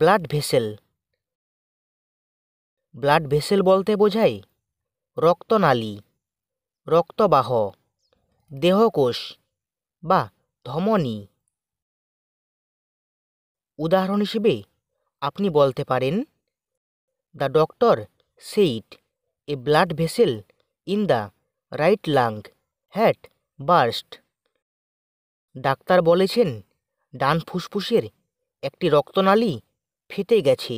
blood vessel blood vessel বলতে বোঝায় রক্তনালী রক্তবাহ দেহকোষ বা ধমনী উদাহরণ হিসেবে আপনি বলতে পারেন the doctor said a blood vessel in the right lung had burst doctor বলেছেন ডান ফুসফুসের একটি রক্তনালী ফেটে গেছে